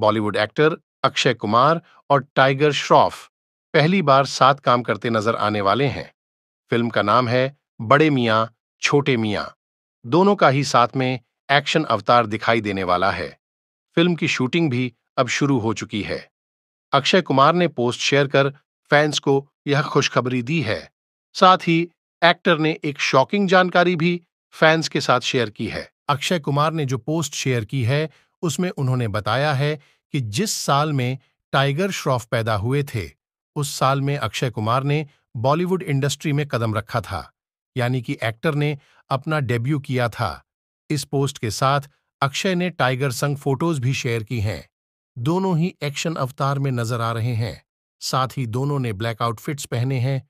Bollywood actor Akshay Kumar और tiger Shroff पहली बार साथ काम करते नजर आने वाले हैं फिल्म का नाम है बड़े मियाँ छोटे मियाँ दोनों का ही साथ में एक्शन अवतार दिखाई देने वाला है फिल्म की शूटिंग भी अब शुरू हो चुकी है अक्षय कुमार ने पोस्ट शेयर कर फैंस को यह खुशखबरी दी है साथ ही एक्टर ने एक शॉकिंग जानकारी भी फैंस के साथ शेयर की है अक्षय कुमार ने जो पोस्ट शेयर की है उसमें उन्होंने बताया है कि जिस साल में टाइगर श्रॉफ पैदा हुए थे उस साल में अक्षय कुमार ने बॉलीवुड इंडस्ट्री में कदम रखा था यानी कि एक्टर ने अपना डेब्यू किया था इस पोस्ट के साथ अक्षय ने टाइगर संग फोटोज भी शेयर की हैं दोनों ही एक्शन अवतार में नजर आ रहे हैं साथ ही दोनों ने ब्लैक आउटफिट्स पहने हैं